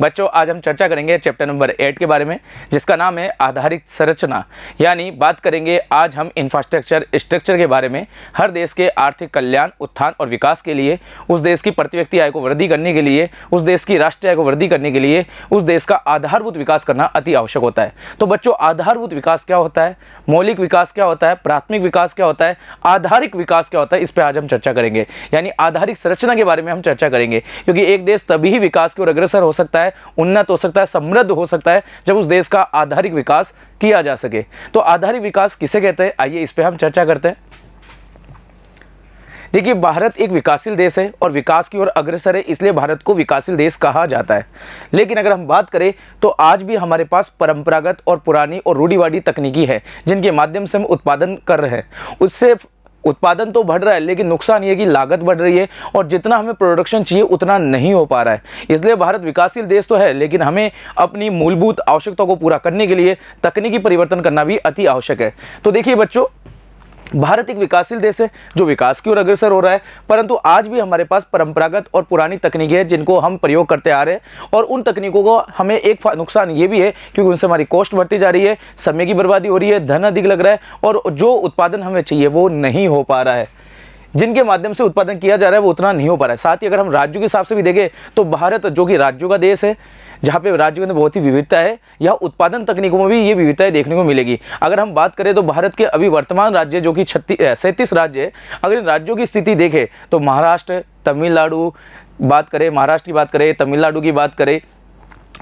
बच्चों आज हम चर्चा करेंगे चैप्टर नंबर एट के बारे में जिसका नाम है आधारित संरचना यानी बात करेंगे आज हम इंफ्रास्ट्रक्चर स्ट्रक्चर के बारे में हर देश के आर्थिक कल्याण उत्थान और विकास के लिए उस देश की प्रति व्यक्ति आय को वृद्धि करने के लिए उस देश की राष्ट्रीय आय को वृद्धि करने के लिए उस देश का आधारभूत विकास करना अति आवश्यक होता है तो बच्चों आधारभूत विकास क्या होता है मौलिक विकास क्या होता है प्राथमिक विकास क्या होता है आधारिक विकास क्या होता है इस पर आज हम चर्चा करेंगे यानी आधारिक संरचना के बारे में हम चर्चा करेंगे क्योंकि एक देश तभी ही विकास की ओर अग्रसर हो सकता है उन्नत हो सकता है समृद्ध हो सकता है जब उस देश का आधारिक विकास किया जा सके तो आधारिक विकास किसे कहते हैं आइए इस पर हम चर्चा करते हैं देखिए भारत एक विकासशील देश है और विकास की ओर अग्रसर है इसलिए भारत को विकासशील देश कहा जाता है लेकिन अगर हम बात करें तो आज भी हमारे पास परंपरागत और पुरानी और रूढ़ीवादी तकनीकी है जिनके माध्यम से हम उत्पादन कर रहे हैं उससे उत्पादन तो बढ़ रहा है लेकिन नुकसान ये कि लागत बढ़ रही है और जितना हमें प्रोडक्शन चाहिए उतना नहीं हो पा रहा है इसलिए भारत विकासशील देश तो है लेकिन हमें अपनी मूलभूत आवश्यकता को पूरा करने के लिए तकनीकी परिवर्तन करना भी अति आवश्यक है तो देखिए बच्चों भारत एक विकासशील देश है जो विकास की ओर अग्रसर हो रहा है परंतु आज भी हमारे पास परंपरागत और पुरानी तकनीकें हैं जिनको हम प्रयोग करते आ रहे हैं और उन तकनीकों को हमें एक नुकसान ये भी है क्योंकि उनसे हमारी कॉस्ट बढ़ती जा रही है समय की बर्बादी हो रही है धन अधिक लग रहा है और जो उत्पादन हमें चाहिए वो नहीं हो पा रहा है जिनके माध्यम से उत्पादन किया जा रहा है वो उतना नहीं हो पा रहा है साथ ही अगर हम राज्यों के हिसाब से भी देखें तो भारत जो कि राज्यों का देश है जहाँ पे राज्यों के अंदर बहुत ही विविधता है यह उत्पादन तकनीकों में भी ये विविधताएं देखने को मिलेगी अगर हम बात करें तो भारत के अभी वर्तमान राज्य जो कि छत्तीस सैंतीस राज्य है अगर इन राज्यों की स्थिति देखें तो महाराष्ट्र तमिलनाडु बात करें महाराष्ट्र की बात करें तमिलनाडु की बात करें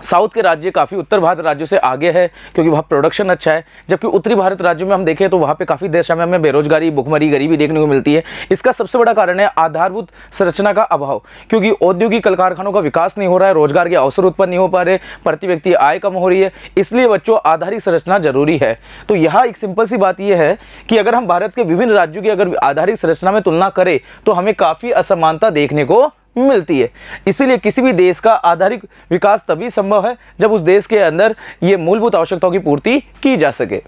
साउथ के राज्य काफ़ी उत्तर भारत राज्यों से आगे है क्योंकि वहाँ प्रोडक्शन अच्छा है जबकि उत्तरी भारत राज्यों में हम देखें तो वहाँ पे काफ़ी देश में हमें बेरोजगारी भुखमरी गरीबी देखने को मिलती है इसका सबसे बड़ा कारण है आधारभूत संरचना का अभाव क्योंकि औद्योगिक कल कारखानों का विकास नहीं हो रहा है रोजगार के अवसर उत्पन्न नहीं हो पा रहे प्रति व्यक्ति आय कम हो रही है इसलिए बच्चों आधारित संरचना जरूरी है तो यहाँ एक सिंपल सी बात यह है कि अगर हम भारत के विभिन्न राज्यों की अगर आधारित संरचना में तुलना करें तो हमें काफ़ी असमानता देखने को मिलती है इसीलिए किसी भी देश का आधारिक विकास तभी संभव है जब उस देश के अंदर ये मूलभूत आवश्यकताओं की पूर्ति की जा सके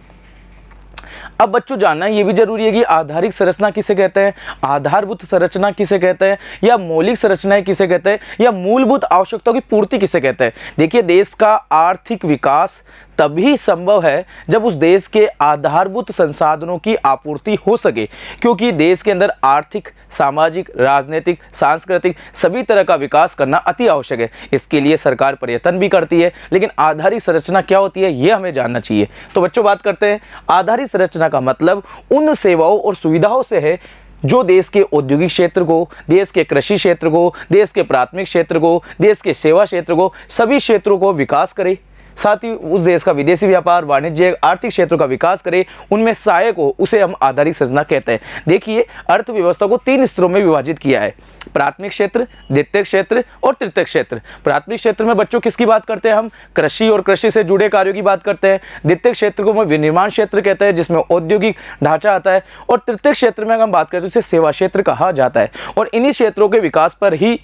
अब बच्चों जानना ये भी जरूरी है कि आधारिक संरचना किसे कहते हैं आधारभूत संरचना किसे कहते हैं या मौलिक संरचनाएं किसे कहते हैं या मूलभूत आवश्यकताओं की पूर्ति किसे कहते हैं देखिए देश का आर्थिक विकास तभी संभव है जब उस देश के आधारभूत संसाधनों की आपूर्ति हो सके क्योंकि देश के अंदर आर्थिक सामाजिक राजनीतिक सांस्कृतिक सभी तरह का विकास करना अति आवश्यक है इसके लिए सरकार प्रयत्न भी करती है लेकिन आधारित संरचना क्या होती है ये हमें जानना चाहिए तो बच्चों बात करते हैं आधारित संरचना का मतलब उन सेवाओं और सुविधाओं से है जो देश के औद्योगिक क्षेत्र को देश के कृषि क्षेत्र को देश के प्राथमिक क्षेत्र को देश के सेवा क्षेत्र को सभी क्षेत्रों को विकास करे साथ ही उस देश का विदेशी व्यापार वाणिज्य आर्थिक क्षेत्रों का विकास करे उनमें सहायक हो उसे हम आधारित संरचना कहते हैं देखिए अर्थव्यवस्था को तीन स्तरों में विभाजित किया है प्राथमिक क्षेत्र द्वितीय क्षेत्र और तृतीय क्षेत्र प्राथमिक क्षेत्र में बच्चों किसकी बात करते हैं हम कृषि और कृषि से जुड़े कार्यों की बात करते हैं द्वितीय क्षेत्र को विनिर्माण क्षेत्र कहते हैं जिसमें औद्योगिक ढांचा आता है और तृतीय क्षेत्र में अगर हम बात करें तो उसे सेवा क्षेत्र कहा जाता है और इन्हीं क्षेत्रों के विकास पर ही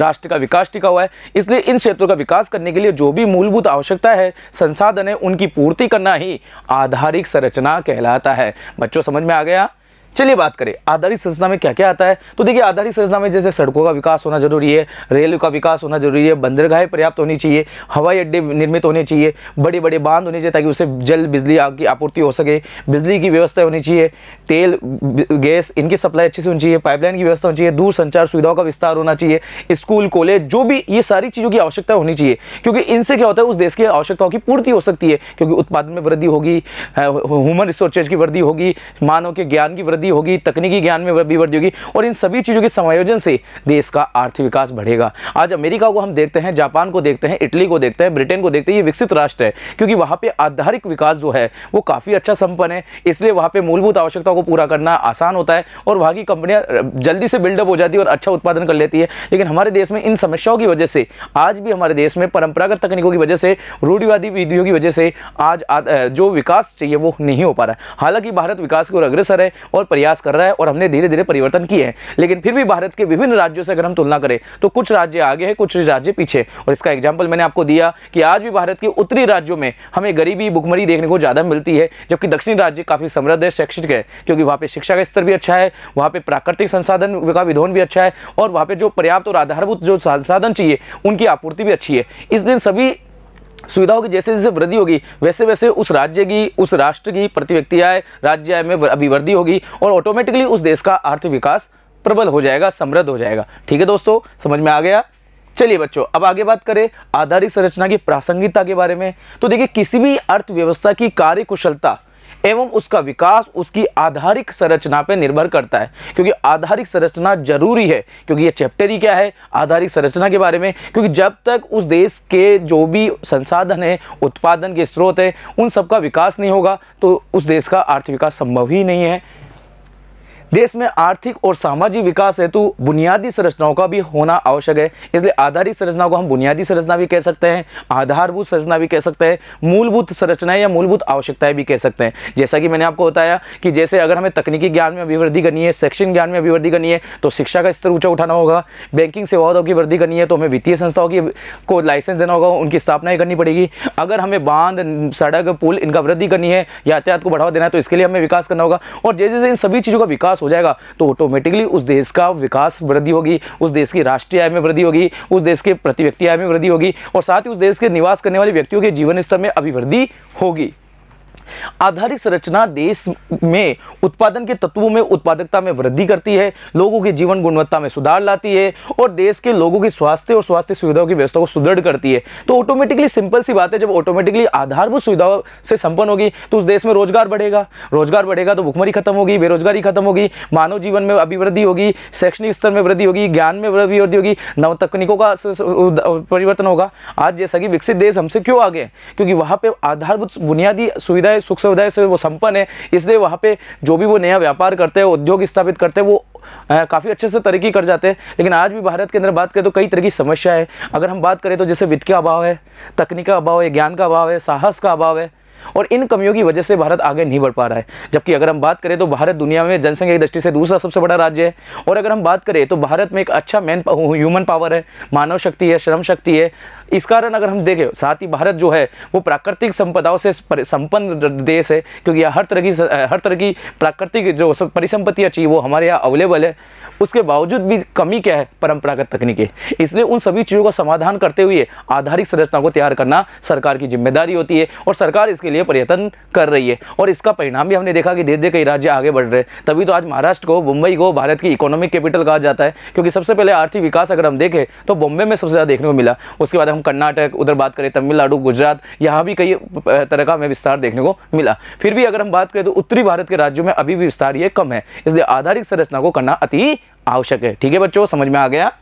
राष्ट्र का विकास टिका हुआ है इसलिए इन क्षेत्रों का विकास करने के लिए जो भी मूलभूत आवश्यकता है संसाधन है उनकी पूर्ति करना ही आधारिक संरचना कहलाता है बच्चों समझ में आ गया चलिए बात करें आधारित संरचना में क्या क्या आता है तो देखिए आधारित संरचना में जैसे सड़कों का विकास होना जरूरी है रेल का विकास होना जरूरी है बंदरगाहें पर्याप्त होनी चाहिए हवाई अड्डे निर्मित होने चाहिए बड़े बड़े बांध होने चाहिए ताकि उससे जल बिजली की आपूर्ति हो सके बिजली की व्यवस्था होनी चाहिए तेल गैस इनकी सप्लाई अच्छे से होनी चाहिए पाइपलाइन की व्यवस्था होनी चाहिए दूर संचार सुविधाओं का विस्तार होना चाहिए स्कूल कॉलेज जो भी ये सारी चीज़ों की आवश्यकता होनी चाहिए क्योंकि इनसे क्या होता है उस देश की आवश्यकताओं की पूर्ति हो सकती है क्योंकि उत्पादन में वृद्धि होगी ह्यूमन रिसोर्सेज की वृद्धि होगी मानव के ज्ञान की वृद्धि वृद्धि होगी तकनीकी ज्ञान में भी वृद्धि होगी और इन सभी चीज़ों के समायोजन से देश का आर्थिक विकास बढ़ेगा आज अमेरिका को हम देखते हैं जापान को देखते हैं इटली को देखते हैं ब्रिटेन को देखते हैं ये विकसित राष्ट्र है क्योंकि वहाँ पर आधारिक विकास जो है वो काफ़ी अच्छा संपन्न है इसलिए वहाँ पर मूलभूत आवश्यकताओं को पूरा करना आसान होता है और वहाँ की कंपनियाँ जल्दी से बिल्डअप हो जाती है और अच्छा उत्पादन कर लेती है लेकिन हमारे देश में इन समस्याओं की वजह से आज भी हमारे देश में परंपरागत तकनीकों की वजह से रूढ़िवादी विधियों की वजह से आज जो विकास चाहिए वो नहीं हो पा रहा है हालांकि भारत विकास की ओर अग्रसर है और प्रयास कर रहा है और हमने धीरे धीरे परिवर्तन किए हैं लेकिन फिर भी भारत के विभिन्न राज्यों से अगर हम तुलना करें तो कुछ राज्य आगे हैं कुछ राज्य पीछे और इसका एग्जाम्पल मैंने आपको दिया कि आज भी भारत के उत्तरी राज्यों में हमें गरीबी भुखमरी देखने को ज़्यादा मिलती है जबकि दक्षिणी राज्य काफ़ी समृद्ध है शैक्षणिक है क्योंकि वहाँ पे शिक्षा का स्तर भी अच्छा है वहाँ पे प्राकृतिक संसाधन का विधोन भी अच्छा है और वहाँ पे जो पर्याप्त और आधारभूत जो संसाधन चाहिए उनकी आपूर्ति भी अच्छी है इस दिन सभी सुविधाओं की जैसे जैसे वृद्धि होगी वैसे वैसे उस राज्य की उस राष्ट्र की प्रति व्यक्ति आय राज्य आय में अभिवृद्धि होगी और ऑटोमेटिकली उस देश का आर्थिक विकास प्रबल हो जाएगा समृद्ध हो जाएगा ठीक है दोस्तों समझ में आ गया चलिए बच्चों अब आगे बात करें आधारित संरचना की प्रासंगिकता के बारे में तो देखिए किसी भी अर्थव्यवस्था की कार्य कुशलता एवं उसका विकास उसकी आधारिक संरचना पर निर्भर करता है क्योंकि आधारिक संरचना जरूरी है क्योंकि ये चैप्टर ही क्या है आधारिक संरचना के बारे में क्योंकि जब तक उस देश के जो भी संसाधन है उत्पादन के स्रोत है उन सबका विकास नहीं होगा तो उस देश का आर्थिक विकास संभव ही नहीं है देश में आर्थिक और सामाजिक विकास हेतु बुनियादी संरचनाओं का भी होना आवश्यक है इसलिए आधारित संरचनाओं को हम बुनियादी संरचना भी कह सकते हैं आधारभूत संरचना भी कह सकते हैं मूलभूत संरचनाएं या मूलभूत आवश्यकताएं भी कह सकते हैं जैसा कि मैंने आपको बताया कि जैसे अगर हमें तकनीकी ज्ञान में अभिवृद्धि करनी है शैक्षणिक ज्ञान में अभिवृद्धि करनी है तो शिक्षा का स्तर ऊंचा उठाना होगा बैंकिंग सेवाओं की वृद्धि करनी है तो हमें वित्तीय संस्थाओं की को लाइसेंस देना होगा उनकी स्थापना करनी पड़ेगी अगर हमें बांध सड़क पुल इनका वृद्धि करनी है यातायात को बढ़ावा देना है तो इसके लिए हमें विकास करना होगा और जैसे जैसे इन सभी चीज़ों का विकास हो जाएगा तो ऑटोमेटिकली उस देश का विकास वृद्धि होगी उस देश की राष्ट्रीय आय में वृद्धि होगी उस देश के प्रति व्यक्ति आय में वृद्धि होगी और साथ ही उस देश के निवास करने वाले व्यक्तियों के जीवन स्तर में अभिवृद्धि होगी आधारित संरचना देश में उत्पादन के तत्वों में उत्पादकता में वृद्धि करती है लोगों के जीवन गुणवत्ता में सुधार लाती है और देश के लोगों के स्वास्थ्य और स्वास्थ्य सुविधाओं की व्यवस्था को सुदृढ़ करती है तो ऑटोमेटिकली सिंपल सी बात है जब ऑटोमेटिकली आधारभूत सुविधाओं से संपन्न होगी तो उस देश में रोजगार बढ़ेगा रोजगार बढ़ेगा तो भुखमरी खत्म होगी बेरोजगारी खत्म होगी मानव जीवन में अभिवृद्धि होगी शैक्षणिक स्तर में वृद्धि होगी ज्ञान में वृद्धि होगी नव तकनीकों का परिवर्तन होगा आज जैसा कि विकसित देश हमसे क्यों आगे क्योंकि वहां पर आधारभूत बुनियादी सुविधाएं सुख सुविधाएं से वो संपन्न है इसलिए वहाँ पे जो भी वो नया व्यापार करते हैं उद्योग स्थापित करते हैं वो काफ़ी अच्छे से तरक्की कर जाते हैं लेकिन आज भी भारत के अंदर बात करें तो कई तरह की समस्या है अगर हम बात करें तो जैसे वित्त का अभाव है तकनीक का अभाव है ज्ञान का अभाव है साहस का अभाव है और इन कमियों की वजह से भारत आगे नहीं बढ़ पा रहा है जबकि अगर हम बात करें तो भारत दुनिया में जनसंख्या की दृष्टि से दूसरा सबसे बड़ा राज्य है और अगर हम बात करें तो भारत में एक अच्छा मैन ह्यूमन पावर है मानव शक्ति है श्रम शक्ति है इस कारण अगर हम देखें साथ ही भारत जो है वो प्राकृतिक संपदाओं से संपन्न देश है क्योंकि यहाँ हर तरह की हर तरह की प्राकृतिक जो परिसंपत्तियाँ चाहिए वो हमारे यहाँ अवेलेबल है उसके बावजूद भी कमी क्या है परंपरागत तकनीकें इसलिए उन सभी चीज़ों का समाधान करते हुए आधारिक संरचना को तैयार करना सरकार की जिम्मेदारी होती है और सरकार इसके लिए प्रयत्न कर रही है और इसका परिणाम भी हमने देखा कि धीरे धीरे कई राज्य आगे बढ़ रहे हैं तभी तो आज महाराष्ट्र को मुंबई को भारत की इकोनॉमिक कैपिटल कहा जाता है क्योंकि सबसे पहले आर्थिक विकास अगर हम देखें तो बॉम्बे में सबसे ज़्यादा देखने को मिला उसके बाद हम कर्नाटक उधर बात करें तमिलनाडु गुजरात यहाँ भी कई तरह का हमें विस्तार देखने को मिला फिर भी अगर हम बात करें तो उत्तरी भारत के राज्यों में अभी भी विस्तार ये कम है इसलिए आधारित संरचना को करना अति आवश्यक है ठीक है बच्चों समझ में आ गया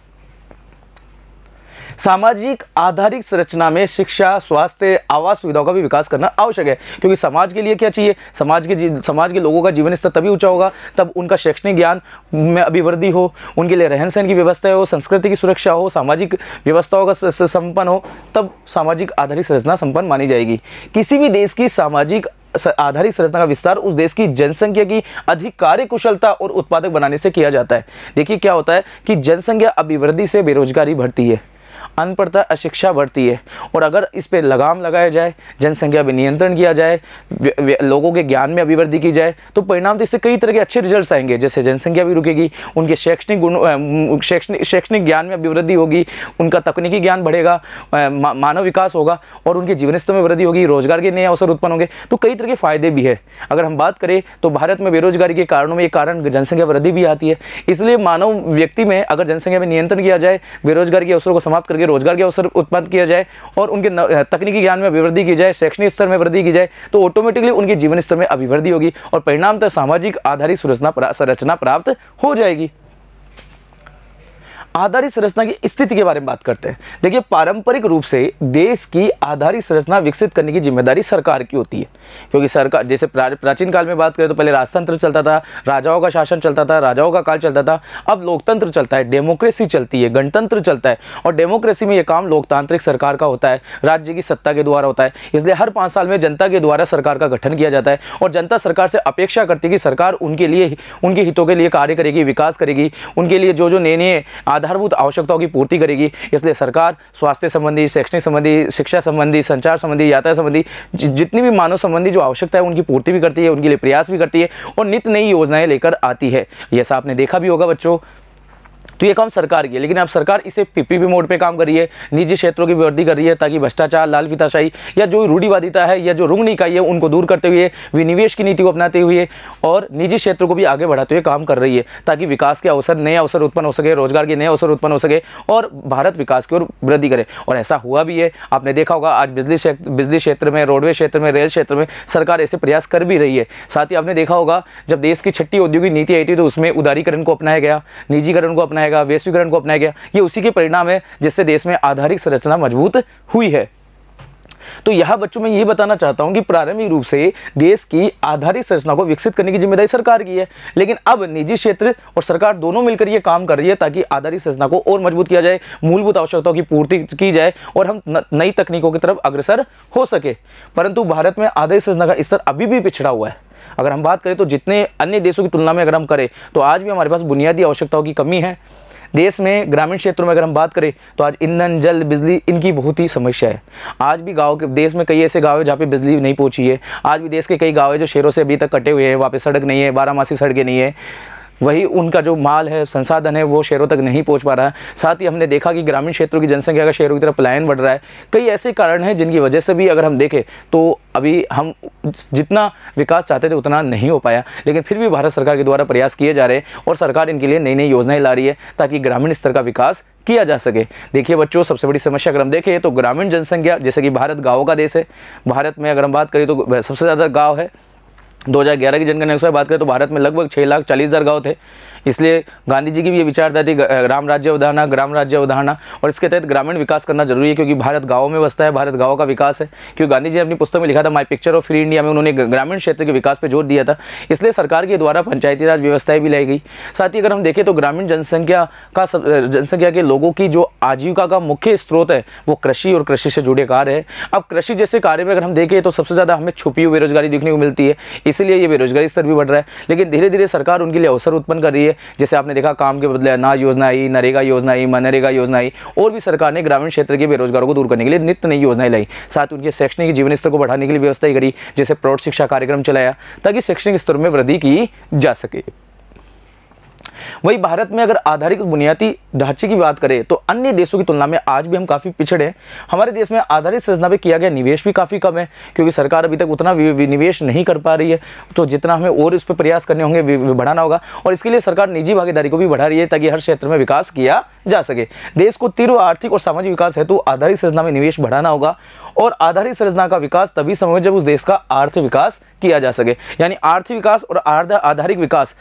सामाजिक आधारित संरचना में शिक्षा स्वास्थ्य आवास सुविधाओं का भी विकास करना आवश्यक है क्योंकि समाज के लिए क्या चाहिए समाज के समाज के लोगों का जीवन स्तर तभी ऊंचा होगा तब उनका शैक्षणिक ज्ञान में अभिवृद्धि हो उनके लिए रहन सहन की व्यवस्था हो संस्कृति की सुरक्षा हो सामाजिक व्यवस्थाओं का संपन्न हो तब सामाजिक आधारित संरचना संपन्न मानी जाएगी किसी भी देश की सामाजिक आधारित संरचना का विस्तार उस देश की जनसंख्या की अधिक कार्य कुशलता और उत्पादक बनाने से किया जाता है देखिए क्या होता है कि जनसंख्या अभिवृद्धि से बेरोजगारी बढ़ती है अनपढ़ता अशिक्षा बढ़ती है और अगर इस पर लगाम लगाया जाए जनसंख्या पर नियंत्रण किया जाए लोगों के ज्ञान में अभिवृद्धि की जाए तो परिणाम तो इससे कई तरह के अच्छे रिजल्ट आएंगे जैसे जनसंख्या भी रुकेगी उनके शैक्षणिक गुण शैक्षणिक शैक्षणिक ज्ञान में अभिवृद्धि होगी उनका तकनीकी ज्ञान बढ़ेगा मानव विकास होगा और उनके जीवन स्तर में वृद्धि होगी रोजगार के नए अवसर उत्पन्न होंगे तो कई तरह के फायदे भी है अगर हम बात करें तो भारत में बेरोजगारी के कारणों में एक कारण जनसंख्या वृद्धि भी आती है इसलिए मानव व्यक्ति में अगर जनसंख्या में नियंत्रण किया जाए बेरोजगारी के अवसरों को समाप्त करके करके रोजगार के अवसर उत्पन्न किया जाए और उनके तकनीकी ज्ञान में अभिवृद्धि की जाए शैक्षणिक स्तर में वृद्धि की जाए तो ऑटोमेटिकली उनके जीवन स्तर में अभिवृद्धि होगी और परिणामतः सामाजिक आधारित संरचना संरचना प्राप्त हो जाएगी आधारित संरचना की स्थिति के बारे में बात करते हैं देखिए पारंपरिक रूप से देश की आधारित संरचना विकसित करने की जिम्मेदारी सरकार की होती है क्योंकि सरकार जैसे प्राचीन काल में बात करें तो पहले राजतंत्र चलता था राजाओं का शासन चलता था राजाओं का काल चलता था अब लोकतंत्र चलता है डेमोक्रेसी चलती है गणतंत्र चलता है और डेमोक्रेसी में यह काम लोकतांत्रिक सरकार का होता है राज्य की सत्ता के द्वारा होता है इसलिए हर पाँच साल में जनता के द्वारा सरकार का गठन किया जाता है और जनता सरकार से अपेक्षा करती है कि सरकार उनके लिए उनके हितों के लिए कार्य करेगी विकास करेगी उनके लिए जो जो नए नए आधारभूत आवश्यकताओं की पूर्ति करेगी इसलिए सरकार स्वास्थ्य संबंधी शैक्षणिक संबंधी शिक्षा संबंधी संचार संबंधी यात्रा संबंधी जितनी भी मानव संबंधी जो आवश्यकता है उनकी पूर्ति भी करती है उनके लिए प्रयास भी करती है और नित नई योजनाएं लेकर आती है जैसा आपने देखा भी होगा बच्चों तो ये काम सरकार की है लेकिन अब सरकार इसे पीपीपी मोड पे काम कर रही है निजी क्षेत्रों की वृद्धि कर रही है ताकि भ्रष्टाचार लाल फिताशाही या जो रूढ़ीवादिता है या जो रुग्ण इकाई है उनको दूर करते हुए विनिवेश की नीति को अपनाते हुए और निजी क्षेत्रों को भी आगे बढ़ाते हुए काम कर रही है ताकि विकास के अवसर नए अवसर उत्पन्न हो सके रोजगार के नए अवसर उत्पन्न हो सके और भारत विकास की ओर वृद्धि करे और ऐसा हुआ भी है आपने देखा होगा आज बिजली बिजली क्षेत्र में रोडवे क्षेत्र में रेल क्षेत्र में सरकार ऐसे प्रयास कर भी रही है साथ ही आपने देखा होगा जब देश की छठी औद्योगिक नीति आई थी तो उसमें उदारीकरण को अपनाया गया निजीकरण को अपनाया अपनाया गया वैश्वीकरण को अपनाया गया ये उसी के परिणाम है जिससे देश में आधारिक संरचना मजबूत हुई है तो यह बच्चों में यह बताना चाहता हूं कि प्रारंभिक रूप से देश की आधारित संरचना को विकसित करने की जिम्मेदारी सरकार की है लेकिन अब निजी क्षेत्र और सरकार दोनों मिलकर यह काम कर रही है ताकि आधारित संरचना को और मजबूत किया जाए मूलभूत आवश्यकताओं की पूर्ति की जाए और हम नई तकनीकों की तरफ अग्रसर हो सके परंतु भारत में आधारित संरचना का स्तर अभी भी पिछड़ा हुआ है अगर हम बात करें तो जितने अन्य देशों की तुलना में अगर हम करें तो आज भी हमारे पास बुनियादी आवश्यकताओं की कमी है देश में ग्रामीण क्षेत्रों में अगर हम बात करें तो आज ईंधन जल बिजली इनकी बहुत ही समस्या है आज भी गांव के देश में कई ऐसे गांव है जहाँ पे बिजली नहीं पहुँची है आज भी देश के कई गांव है जो शहरों से अभी तक कटे हुए हैं वहाँ पे सड़क नहीं है बारह मासी सड़कें नहीं है वही उनका जो माल है संसाधन है वो शहरों तक नहीं पहुंच पा रहा है साथ ही हमने देखा कि ग्रामीण क्षेत्रों की जनसंख्या का शहरों की तरफ पलायन बढ़ रहा है कई ऐसे कारण हैं जिनकी वजह से भी अगर हम देखें तो अभी हम जितना विकास चाहते थे उतना नहीं हो पाया लेकिन फिर भी भारत सरकार के द्वारा प्रयास किए जा रहे हैं और सरकार इनके लिए नई नई योजनाएं ला रही है ताकि ग्रामीण स्तर का विकास किया जा सके देखिए बच्चों सबसे बड़ी समस्या अगर हम देखें तो ग्रामीण जनसंख्या जैसे कि भारत गाँव का देश है भारत में अगर हम बात करें तो सबसे ज़्यादा गाँव है 2011 की जनगणना के अनुसार बात करें तो भारत में लगभग छः लाख चालीस हज़ार गाँव थे इसलिए गांधी जी की भी ये थी ग्राम राज्य अवधारणा ग्राम राज्य उदाहरण और इसके तहत ग्रामीण विकास करना जरूरी है क्योंकि भारत गाँव में बसता है भारत गाँव का विकास है क्योंकि गांधी जी ने अपनी पुस्तक में लिखा था my picture of free India में उन्होंने ग्रामीण क्षेत्र के विकास पर जोर दिया था इसलिए सरकार के द्वारा पंचायती राज व्यवस्थाएं भी लाई गई साथ ही अगर हम देखें तो ग्रामीण जनसंख्या का जनसंख्या के लोगों की जो आजीविका का मुख्य स्रोत है वो कृषि और कृषि से जुड़े कार्य है अब कृषि जैसे कार्य में अगर हम देखें तो सबसे ज़्यादा हमें छुपी हुई बेरोजगारी देखने को मिलती है इसीलिए ये बेरोजगारी स्तर भी बढ़ रहा है लेकिन धीरे धीरे सरकार उनके लिए अवसर उत्पन्न कर रही है है जैसे आपने देखा काम के बदले अनाज योजना आई नरेगा योजना आई मनरेगा योजना आई और भी सरकार ने ग्रामीण क्षेत्र के बेरोजगारों को दूर करने के लिए नित्य नई योजनाएं लाई साथ उनके शैक्षणिक जीवन स्तर को बढ़ाने के लिए व्यवस्था करी जैसे प्रौढ़ शिक्षा कार्यक्रम चलाया ताकि शैक्षणिक स्तर में वृद्धि की जा सके वही भारत में अगर आधारित बुनियादी ढांचे की बात करें तो अन्य देशों की तुलना में आज भी हम काफ़ी पिछड़े हैं हमारे देश में आधारित संरचना पर किया गया निवेश भी काफ़ी कम है क्योंकि सरकार अभी तक उतना निवेश नहीं कर पा रही है तो जितना हमें और इस पर प्रयास करने होंगे बढ़ाना होगा और इसके लिए सरकार निजी भागीदारी को भी बढ़ा रही है ताकि हर क्षेत्र में विकास किया जा सके देश को तीव्र आर्थिक और सामाजिक विकास हेतु आधारित संरचना में निवेश बढ़ाना होगा और आधारित संरचना का विकास तभी समय जब उस देश का आर्थिक विकास किया जा सके यानी आर्थिक विकास और आधारिक विकास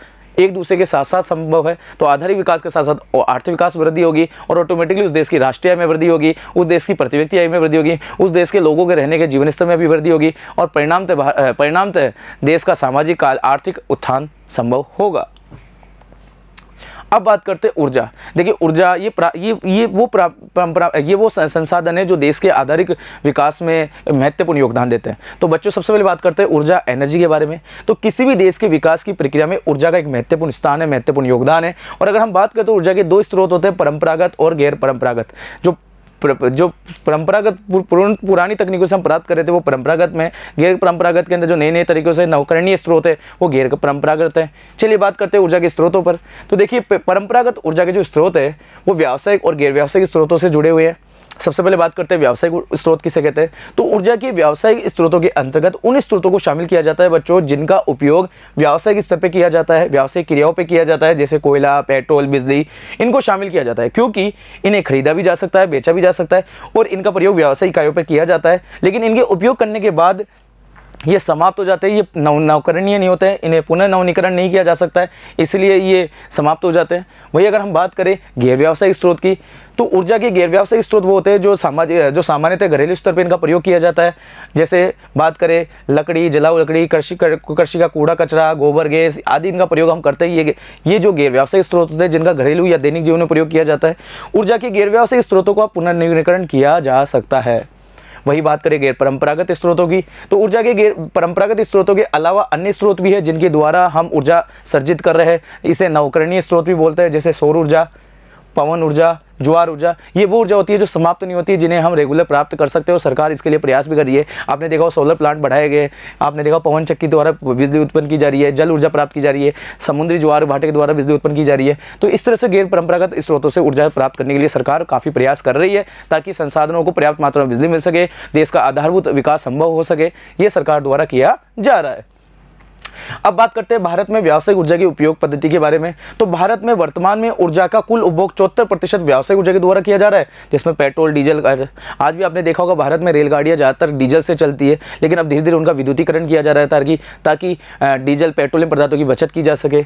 एक दूसरे के साथ साथ संभव है तो आधारिक विकास के साथ साथ आर्थिक विकास वृद्धि होगी और ऑटोमेटिकली उस देश की राष्ट्रीय आय में वृद्धि होगी उस देश की प्रति व्यक्ति आय में वृद्धि होगी उस देश के लोगों के रहने के जीवन स्तर में भी वृद्धि होगी और परिणाम परिणामतः देश का सामाजिक आर्थिक उत्थान संभव होगा अब बात करते हैं ऊर्जा देखिए ऊर्जा ये ये ये वो परंपरा ये वो संसाधन है जो देश के आधारिक विकास में महत्वपूर्ण योगदान देते हैं तो बच्चों सबसे पहले बात करते हैं ऊर्जा एनर्जी के बारे में तो किसी भी देश के विकास की प्रक्रिया में ऊर्जा का एक महत्वपूर्ण स्थान है महत्वपूर्ण योगदान है और अगर हम बात करें तो ऊर्जा के दो स्त्रोत होते हैं परंपरागत और गैर परंपरागत जो प्र, जो परंपरागत पुरानी तकनीकों से हम प्राप्त कर रहे थे वो परंपरागत में गैर परंपरागत के अंदर जो नए नए तरीकों से नवकरणीय स्रोत है वो गैर परंपरागत है चलिए बात करते हैं ऊर्जा के स्रोतों पर तो देखिए परंपरागत ऊर्जा के जो स्रोत है वो व्यावसायिक और गैर व्यावसायिक स्रोतों से जुड़े हुए हैं सबसे पहले बात करते हैं व्यावसायिक स्रोत किसे कहते हैं तो ऊर्जा के व्यावसायिक स्रोतों के अंतर्गत उन स्रोतों को शामिल किया जाता है बच्चों जिनका उपयोग व्यावसायिक स्तर पर किया जाता है व्यावसायिक क्रियाओं पर किया जाता है जैसे कोयला पेट्रोल बिजली इनको शामिल किया जाता है क्योंकि इन्हें खरीदा भी जा सकता है बेचा भी जा सकता है और इनका प्रयोग व्यावसायिक कार्यों पर किया जाता है लेकिन इनके उपयोग करने के बाद ये समाप्त हो जाते हैं ये नव नवकरणीय नहीं होते हैं इन्हें पुनः नवनीकरण नहीं किया जा सकता है इसलिए ये समाप्त हो जाते हैं वही अगर हम बात करें गैर व्यावसायिक स्रोत की तो ऊर्जा के गैर व्यावसायिक स्रोत वो होते हैं जो सामाजिक जो सामान्यतः घरेलू स्तर पर इनका प्रयोग किया जाता है जैसे बात करें लकड़ी जलाऊ लकड़ी कृषि कृषि का कूड़ा कचरा गोबर गैस आदि इनका प्रयोग हम करते हैं ये ये जो गैर व्यावसायिक स्रोत होते हैं जिनका घरेलू या दैनिक जीवन में प्रयोग किया जाता है ऊर्जा के गैर व्यावसायिक स्रोतों का पुनर्नवीनीकरण किया जा सकता है वही बात करें गैर परंपरागत स्रोतों की तो ऊर्जा के गैर परंपरागत स्रोतों के अलावा अन्य स्रोत भी है जिनके द्वारा हम ऊर्जा सर्जित कर रहे हैं इसे नवकरणीय स्रोत भी बोलते हैं जैसे सौर ऊर्जा पवन ऊर्जा ज्वार ऊर्जा ये वो ऊर्जा होती है जो समाप्त नहीं होती है जिन्हें हम रेगुलर प्राप्त कर सकते हैं और सरकार इसके लिए प्रयास भी कर रही है आपने देखा सोलर प्लांट बढ़ाए गए आपने देखा पवन चक्की द्वारा बिजली उत्पन्न की जा रही है जल ऊर्जा प्राप्त की जा रही है समुद्री ज्वार भाटे के द्वारा बिजली उत्पन्न की जा रही है तो इस तरह से गैर परंपरागत स्रोतों से ऊर्जा प्राप्त करने के लिए सरकार काफ़ी प्रयास कर रही है ताकि संसाधनों को पर्याप्त मात्रा में बिजली मिल सके देश का आधारभूत विकास संभव हो सके ये सरकार द्वारा किया जा रहा है अब बात करते हैं भारत में व्यावसायिक ऊर्जा की उपयोग पद्धति के बारे में तो भारत में वर्तमान में ऊर्जा का कुल उपभोग चौहत्तर प्रतिशत व्यावसायिक ऊर्जा के द्वारा किया जा रहा है जिसमें पेट्रोल डीजल आज भी आपने देखा होगा भारत में रेलगाड़ियाँ ज़्यादातर डीजल से चलती है लेकिन अब धीरे धीरे उनका विद्युतीकरण किया जा रहा है ताकि ताकि डीजल पेट्रोलियम पदार्थों की बचत की जा सके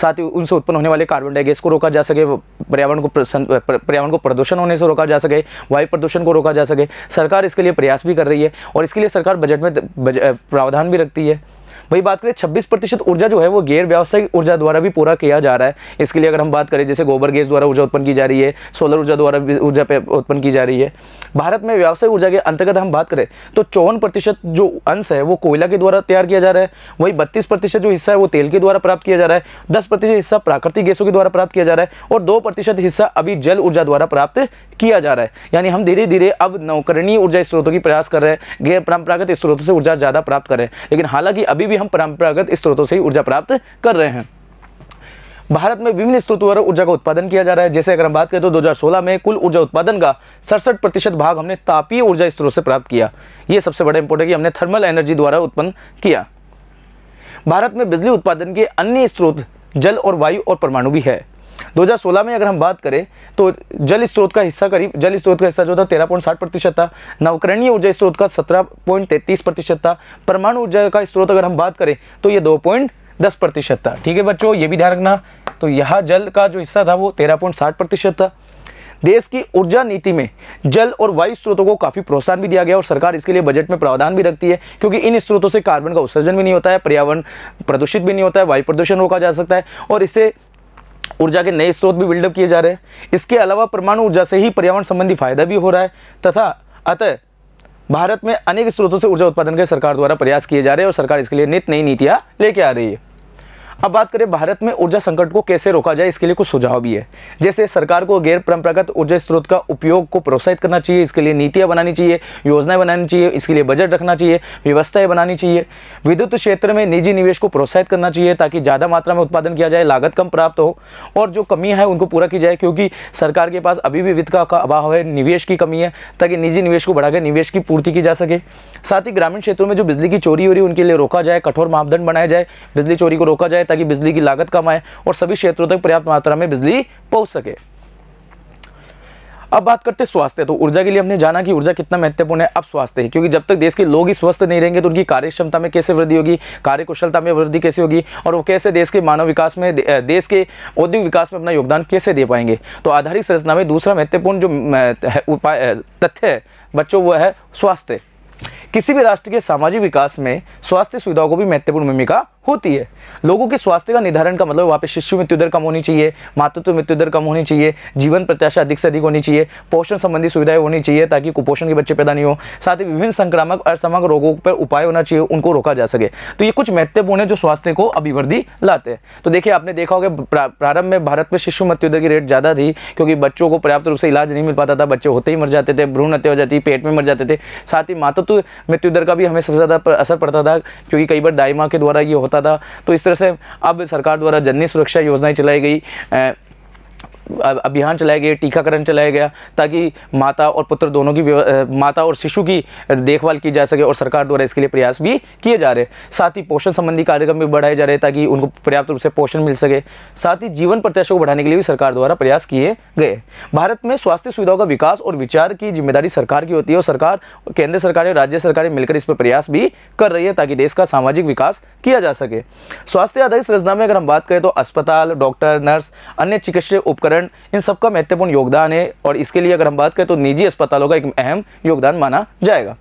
साथ ही उनसे उत्पन्न होने वाले कार्बन डाइगेस को रोका जा सके पर्यावरण को पर्यावरण को प्रदूषण होने से रोका जा सके वायु प्रदूषण को रोका जा सके सरकार इसके लिए प्रयास भी कर रही है और इसके लिए सरकार बजट में प्रावधान भी रखती है वही बात करें छब्बीस प्रतिशत ऊर्जा जो है वो गैर व्यावसायिक ऊर्जा द्वारा भी पूरा किया जा रहा है इसके लिए अगर हम बात करें जैसे गोबर गैस द्वारा ऊर्जा उत्पन्न की जा रही है सोलर ऊर्जा द्वारा ऊर्जा पे उत्पन्न की जा रही है भारत में व्यावसायिक ऊर्जा के अंतर्गत हम बात करें तो चौवन प्रतिशत जो अंश है वो कोयला के द्वारा तैयार किया जा रहा है वही बत्तीस प्रतिशत जो हिस्सा है वो तेल के द्वारा प्राप्त किया जा रहा है दस प्रतिशत हिस्सा प्राकृतिक गैसों के द्वारा प्राप्त किया जा रहा है और दो प्रतिशत हिस्सा अभी जल ऊर्जा द्वारा प्राप्त किया जा रहा है यानी हम धीरे धीरे अब नवकरणीय ऊर्जा स्रोतों की प्रयास कर रहे हैं गैर परंपरागत स्रोतों से ऊर्जा ज़्यादा प्राप्त कर रहे हैं लेकिन हालांकि अभी भी हम परंपरागत स्रोतों से ही ऊर्जा प्राप्त कर रहे हैं भारत में विभिन्न स्रोतों द्वारा ऊर्जा का उत्पादन किया जा रहा है जैसे अगर हम बात करें तो 2016 में कुल ऊर्जा उत्पादन का सड़सठ प्रतिशत भाग हमने तापीय ऊर्जा स्रोत से प्राप्त किया ये सबसे बड़ा इंपोर्टेंट कि हमने थर्मल एनर्जी द्वारा उत्पन्न किया भारत में बिजली उत्पादन के अन्य स्रोत जल और वायु और परमाणु भी है 2016 में अगर हम बात करें तो जल स्रोत का हिस्सा करीब जल स्रोत का हिस्सा जो था तेरह पॉइंट साठ प्रतिशत था नवकरणीय ऊर्जा स्रोत का सत्रह पॉइंट तैतीस प्रतिशत था परमाणु ऊर्जा का स्रोत अगर हम बात करें तो ये दो पॉइंट दस प्रतिशत था ठीक है बच्चों ये भी ध्यान रखना तो यहाँ जल का जो हिस्सा था वो तेरह पॉइंट साठ प्रतिशत था देश की ऊर्जा नीति में जल और वायु स्रोतों को काफ़ी प्रोत्साहन भी दिया गया और सरकार इसके लिए बजट में प्रावधान भी रखती है क्योंकि इन स्रोतों से कार्बन का उत्सर्जन भी नहीं होता है पर्यावरण प्रदूषित भी नहीं होता है वायु प्रदूषण रोका जा सकता है और इससे ऊर्जा के नए स्रोत भी बिल्डअप किए जा रहे हैं इसके अलावा परमाणु ऊर्जा से ही पर्यावरण संबंधी फायदा भी हो रहा है तथा अतः भारत में अनेक स्रोतों से ऊर्जा उत्पादन के सरकार द्वारा प्रयास किए जा रहे हैं और सरकार इसके लिए नित नई नीतियाँ लेके आ रही है अब बात करें भारत में ऊर्जा संकट को कैसे रोका जाए इसके लिए कुछ सुझाव भी है जैसे सरकार को गैर परंपरागत ऊर्जा स्रोत का उपयोग को प्रोत्साहित करना चाहिए इसके लिए नीतियाँ बनानी चाहिए योजनाएं बनानी चाहिए इसके लिए बजट रखना चाहिए व्यवस्थाएं बनानी चाहिए विद्युत क्षेत्र में निजी निवेश को प्रोत्साहित करना चाहिए ताकि ज़्यादा मात्रा में उत्पादन किया जाए लागत कम प्राप्त हो और जो कमियाँ हैं उनको पूरा की जाए क्योंकि सरकार के पास अभी भी वित्त का अभाव है निवेश की कमी है ताकि निजी निवेश को बढ़ाकर निवेश की पूर्ति की जा सके साथ ही ग्रामीण क्षेत्रों में जो बिजली की चोरी हो रही है उनके लिए रोका जाए कठोर मापदंड बनाया जाए बिजली चोरी को रोका जाए ताकि बिजली की लागत कम आए और सभी क्षेत्रों तक पर्याप्त मात्रा में बिजली पहुंच सके अब बात करते स्वास्थ्य तो ऊर्जा के लिए हमने जाना कि ऊर्जा कितना महत्वपूर्ण है अब स्वास्थ्य है क्योंकि जब तक देश के लोग ही स्वस्थ नहीं रहेंगे तो उनकी कार्यक्षमता में कैसे वृद्धि होगी कार्यकुशलता में वृद्धि कैसे होगी और वो कैसे देश के मानव विकास में देश के औद्योगिक विकास में अपना योगदान कैसे दे पाएंगे तो आधारित संरचना में दूसरा महत्वपूर्ण जो उपाय तथ्य है बच्चों वह है स्वास्थ्य किसी भी राष्ट्र के सामाजिक विकास में स्वास्थ्य सुविधाओं को भी महत्वपूर्ण भूमिका होती है लोगों के स्वास्थ्य का निर्धारण का मतलब वहाँ पे शिशु मृत्यु दर कम होनी चाहिए मातृत्व मृत्यु दर कम होनी चाहिए जीवन प्रत्याशा अधिक से अधिक होनी चाहिए पोषण संबंधी सुविधाएं होनी चाहिए ताकि कुपोषण के बच्चे पैदा नहीं हो साथ ही विभिन्न संक्रामक और असमक रोगों पर उपाय होना चाहिए उनको रोका जा सके तो ये कुछ महत्वपूर्ण है जो स्वास्थ्य को अभिवृद्धि लाते हैं तो देखिए आपने देखा होगा प्रारंभ में भारत में शिशु मृत्यु दर की रेट ज़्यादा थी क्योंकि बच्चों को पर्याप्त रूप से इलाज नहीं मिल पाता था बच्चे होते ही मर जाते थे भ्रूण हत्या हो जाती पेट में मर जाते थे साथ ही मातृत्व मृत्यु दर का भी हमें सबसे ज़्यादा असर पड़ता था क्योंकि कई बार दाइमा के द्वारा ये होता होता था तो इस तरह से अब सरकार द्वारा जननी सुरक्षा योजनाएं चलाई गई अभियान चलाया गया टीकाकरण चलाया गया ताकि माता और पुत्र दोनों की माता और शिशु की देखभाल की जा सके और सरकार द्वारा इसके लिए प्रयास भी किए जा रहे साथ ही पोषण संबंधी कार्यक्रम भी बढ़ाए जा रहे हैं ताकि उनको पर्याप्त रूप से पोषण मिल सके साथ ही जीवन प्रत्याशा को बढ़ाने के लिए भी सरकार द्वारा प्रयास किए गए भारत में स्वास्थ्य सुविधाओं का विकास और विचार की जिम्मेदारी सरकार की होती है और सरकार केंद्र सरकार और राज्य सरकारें मिलकर इस पर प्रयास भी कर रही है ताकि देश का सामाजिक विकास किया जा सके स्वास्थ्य आधारित संरचना में अगर हम बात करें तो अस्पताल डॉक्टर नर्स अन्य चिकित्सीय उपकरण टीकाकरण इन सबका महत्वपूर्ण योगदान है और इसके लिए अगर हम बात करें तो निजी अस्पतालों का एक अहम योगदान माना जाएगा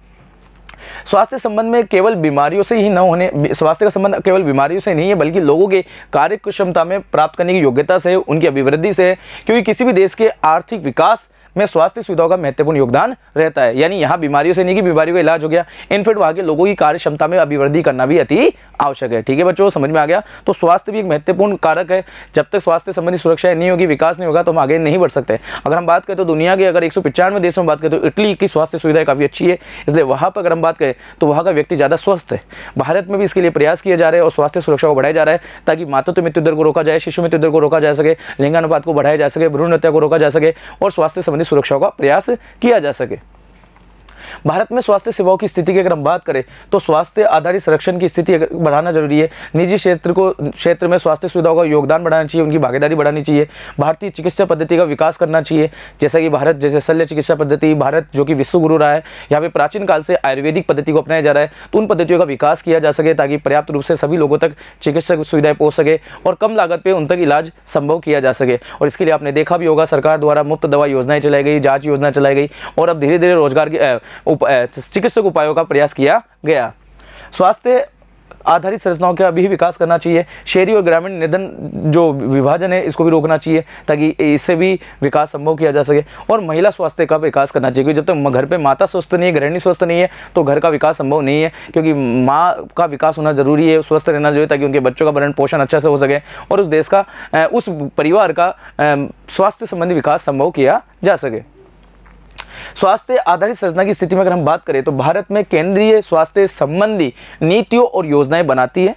स्वास्थ्य संबंध में केवल बीमारियों से ही न होने स्वास्थ्य का संबंध केवल बीमारियों से नहीं है बल्कि लोगों के कार्य क्षमता में प्राप्त करने की योग्यता से उनकी अभिवृद्धि से क्योंकि किसी भी देश के आर्थिक विकास में स्वास्थ्य सुविधाओं का महत्वपूर्ण योगदान रहता है यानी यहाँ बीमारियों से नहीं कि बीमारियों का इलाज हो गया इनफेक्ट वहाँ के लोगों की कार्य क्षमता में अभिवृद्धि करना भी अति आवश्यक है ठीक है बच्चों समझ में आ गया तो स्वास्थ्य भी एक महत्वपूर्ण कारक है जब तक स्वास्थ्य संबंधी सुरक्षा नहीं होगी विकास नहीं होगा तो हम आगे नहीं बढ़ सकते अगर हम बात करें तो दुनिया के अगर एक देशों में बात करें तो इटली की स्वास्थ्य सुविधाएं काफ़ी अच्छी है इसलिए वहाँ पर अगर हम बात करें तो वहाँ का व्यक्ति ज़्यादा स्वस्थ है भारत में भी इसके लिए प्रयास किया जा रहा है और स्वास्थ्य सुरक्षा को बढ़ाया जा रहा है ताकि मातृत्व मृत्यु दर को रोका जाए शिशु मृत्यु दर को रोका जा सके लिंगानुपात को बढ़ाया जा सके भ्रूण हत्या को रोका जा सके और स्वास्थ्य संबंधी संबंधी सुरक्षा का प्रयास किया जा सके भारत में स्वास्थ्य सेवाओं की स्थिति की अगर हम बात करें तो स्वास्थ्य आधारित संरक्षण की स्थिति बढ़ाना जरूरी है निजी क्षेत्र को क्षेत्र में स्वास्थ्य सुविधाओं का योगदान बढ़ाना चाहिए उनकी भागीदारी बढ़ानी चाहिए भारतीय चिकित्सा पद्धति का विकास करना चाहिए जैसा कि भारत जैसे शल्य चिकित्सा पद्धति भारत जो कि विश्व गुरु रहा है यहाँ पे प्राचीन काल से आयुर्वेदिक पद्धति को अपनाया जा रहा है तो उन पद्धतियों का विकास किया जा सके ताकि पर्याप्त रूप से सभी लोगों तक चिकित्सक सुविधाएं पहुँच सके और कम लागत पर उन तक इलाज संभव किया जा सके और इसके लिए आपने देखा भी होगा सरकार द्वारा मुफ्त दवा योजनाएं चलाई गई जाँच योजना चलाई गई और अब धीरे धीरे रोजगार की तो चिकित्सक उपायों का प्रयास किया गया स्वास्थ्य आधारित संरचनाओं का भी विकास करना चाहिए शहरी और ग्रामीण निधन जो विभाजन है इसको भी रोकना चाहिए ताकि इससे भी विकास संभव किया जा सके और महिला स्वास्थ्य का विकास करना चाहिए क्योंकि जब तक तो घर पे माता स्वस्थ नहीं है गृहिणी स्वस्थ नहीं है तो घर का विकास संभव नहीं है क्योंकि माँ का विकास होना जरूरी है स्वस्थ रहना जरूरी ताकि उनके बच्चों का भरण पोषण अच्छा से हो सके और उस देश का उस परिवार का स्वास्थ्य संबंधी विकास संभव किया जा सके स्वास्थ्य आधारित संरचना की स्थिति में अगर हम बात करें तो भारत में केंद्रीय स्वास्थ्य संबंधी नीतियों और योजनाएं बनाती है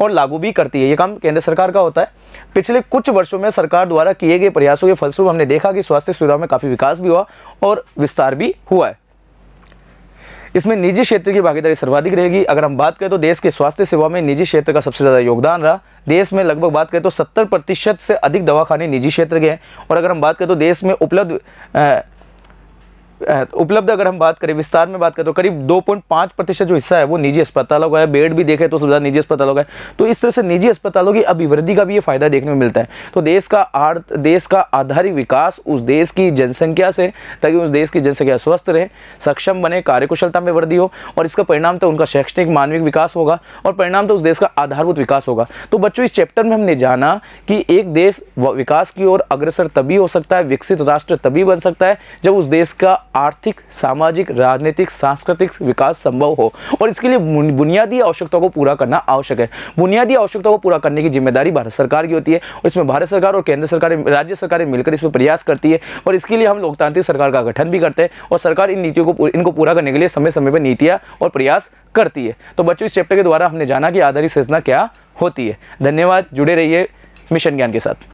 और लागू भी करती है ये काम केंद्र सरकार का होता है पिछले कुछ वर्षों में सरकार द्वारा किए गए प्रयासों के फलस्वरूप हमने देखा कि स्वास्थ्य सुविधाओं में काफ़ी विकास भी हुआ और विस्तार भी हुआ है इसमें निजी क्षेत्र की भागीदारी सर्वाधिक रहेगी अगर हम बात करें तो देश के स्वास्थ्य सेवा में निजी क्षेत्र का सबसे ज़्यादा योगदान रहा देश में लगभग बात करें तो 70 प्रतिशत से अधिक दवाखाने निजी क्षेत्र के हैं और अगर हम बात करें तो देश में उपलब्ध उपलब्ध अगर हम बात करें विस्तार में बात करें तो करीब 2.5 प्रतिशत जो हिस्सा है वो निजी अस्पतालों का है बेड भी देखें तो सबसे ज़्यादा निजी अस्पतालों का है तो इस तरह से निजी अस्पतालों की अभिवृद्धि का भी ये फायदा देखने में मिलता है तो देश का आर्थ देश का आधारिक विकास उस देश की जनसंख्या से ताकि उस देश की जनसंख्या स्वस्थ रहे सक्षम बने कार्यकुशलता में वृद्धि हो और इसका परिणाम तो उनका शैक्षणिक मानविक विकास होगा और परिणाम तो उस देश का आधारभूत विकास होगा तो बच्चों इस चैप्टर में हमने जाना कि एक देश विकास की ओर अग्रसर तभी हो सकता है विकसित राष्ट्र तभी बन सकता है जब उस देश का आर्थिक सामाजिक राजनीतिक सांस्कृतिक विकास संभव हो और इसके लिए बुनियादी आवश्यकताओं को पूरा करना आवश्यक है बुनियादी आवश्यकताओं को पूरा करने की जिम्मेदारी भारत सरकार की होती है और इसमें भारत सरकार और केंद्र सरकार राज्य सरकारें मिलकर इसमें प्रयास करती है और इसके लिए हम लोकतांत्रिक सरकार का गठन भी करते हैं और सरकार इन नीतियों को इनको पूरा करने के लिए समय समय पर नीतियाँ और प्रयास करती है तो बच्चों इस चैप्टर के द्वारा हमने जाना कि आधारित संरचना क्या होती है धन्यवाद जुड़े रहिए मिशन ज्ञान के साथ